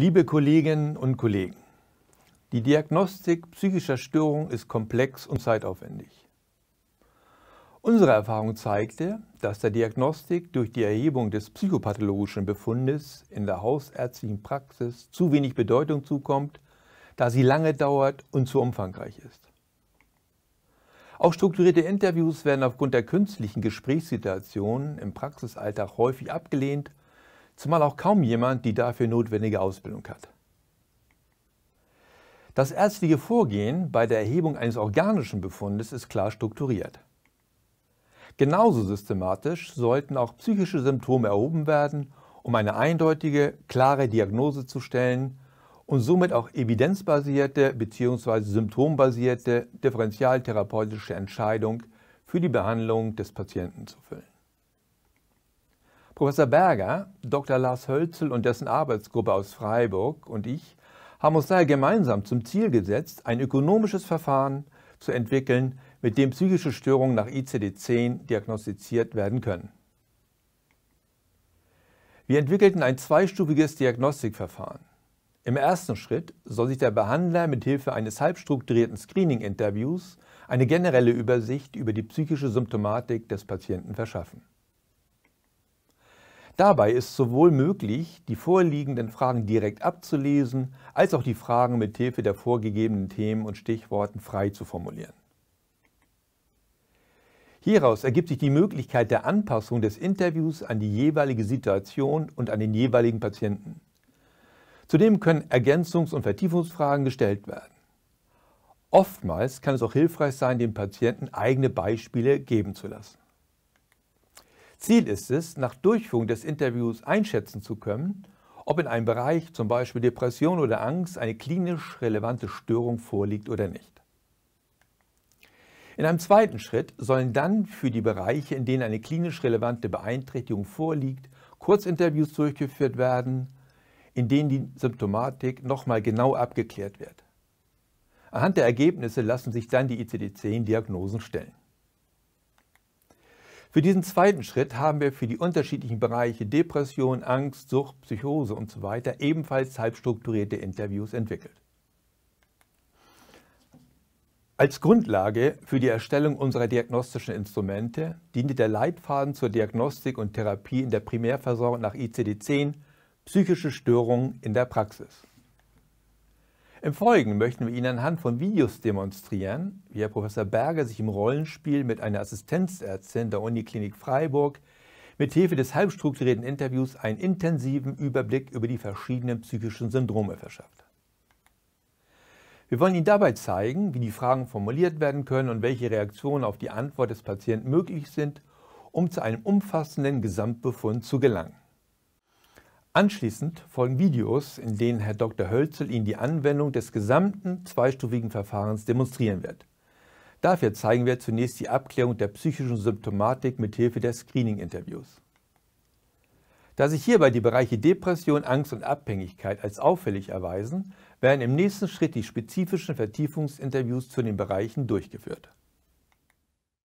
Liebe Kolleginnen und Kollegen, die Diagnostik psychischer Störungen ist komplex und zeitaufwendig. Unsere Erfahrung zeigte, dass der Diagnostik durch die Erhebung des psychopathologischen Befundes in der hausärztlichen Praxis zu wenig Bedeutung zukommt, da sie lange dauert und zu umfangreich ist. Auch strukturierte Interviews werden aufgrund der künstlichen Gesprächssituationen im Praxisalltag häufig abgelehnt zumal auch kaum jemand die dafür notwendige Ausbildung hat. Das ärztliche Vorgehen bei der Erhebung eines organischen Befundes ist klar strukturiert. Genauso systematisch sollten auch psychische Symptome erhoben werden, um eine eindeutige, klare Diagnose zu stellen und somit auch evidenzbasierte bzw. symptombasierte differentialtherapeutische Entscheidung für die Behandlung des Patienten zu füllen. Professor Berger, Dr. Lars Hölzel und dessen Arbeitsgruppe aus Freiburg und ich haben uns daher gemeinsam zum Ziel gesetzt, ein ökonomisches Verfahren zu entwickeln, mit dem psychische Störungen nach ICD-10 diagnostiziert werden können. Wir entwickelten ein zweistufiges Diagnostikverfahren. Im ersten Schritt soll sich der Behandler mit Hilfe eines halbstrukturierten Screening-Interviews eine generelle Übersicht über die psychische Symptomatik des Patienten verschaffen. Dabei ist sowohl möglich, die vorliegenden Fragen direkt abzulesen, als auch die Fragen mit Hilfe der vorgegebenen Themen und Stichworten frei zu formulieren. Hieraus ergibt sich die Möglichkeit der Anpassung des Interviews an die jeweilige Situation und an den jeweiligen Patienten. Zudem können Ergänzungs- und Vertiefungsfragen gestellt werden. Oftmals kann es auch hilfreich sein, dem Patienten eigene Beispiele geben zu lassen. Ziel ist es, nach Durchführung des Interviews einschätzen zu können, ob in einem Bereich, zum Beispiel Depression oder Angst, eine klinisch relevante Störung vorliegt oder nicht. In einem zweiten Schritt sollen dann für die Bereiche, in denen eine klinisch relevante Beeinträchtigung vorliegt, Kurzinterviews durchgeführt werden, in denen die Symptomatik nochmal genau abgeklärt wird. Anhand der Ergebnisse lassen sich dann die ICD-10-Diagnosen stellen. Für diesen zweiten Schritt haben wir für die unterschiedlichen Bereiche Depression, Angst, Sucht, Psychose usw. So ebenfalls halbstrukturierte Interviews entwickelt. Als Grundlage für die Erstellung unserer diagnostischen Instrumente diente der Leitfaden zur Diagnostik und Therapie in der Primärversorgung nach ICD-10 Psychische Störungen in der Praxis. Im Folgenden möchten wir Ihnen anhand von Videos demonstrieren, wie Herr Professor Berger sich im Rollenspiel mit einer Assistenzärztin der Uniklinik Freiburg mit Hilfe des halbstrukturierten Interviews einen intensiven Überblick über die verschiedenen psychischen Syndrome verschafft. Wir wollen Ihnen dabei zeigen, wie die Fragen formuliert werden können und welche Reaktionen auf die Antwort des Patienten möglich sind, um zu einem umfassenden Gesamtbefund zu gelangen. Anschließend folgen Videos, in denen Herr Dr. Hölzel Ihnen die Anwendung des gesamten zweistufigen Verfahrens demonstrieren wird. Dafür zeigen wir zunächst die Abklärung der psychischen Symptomatik mit Hilfe der Screening-Interviews. Da sich hierbei die Bereiche Depression, Angst und Abhängigkeit als auffällig erweisen, werden im nächsten Schritt die spezifischen Vertiefungsinterviews zu den Bereichen durchgeführt.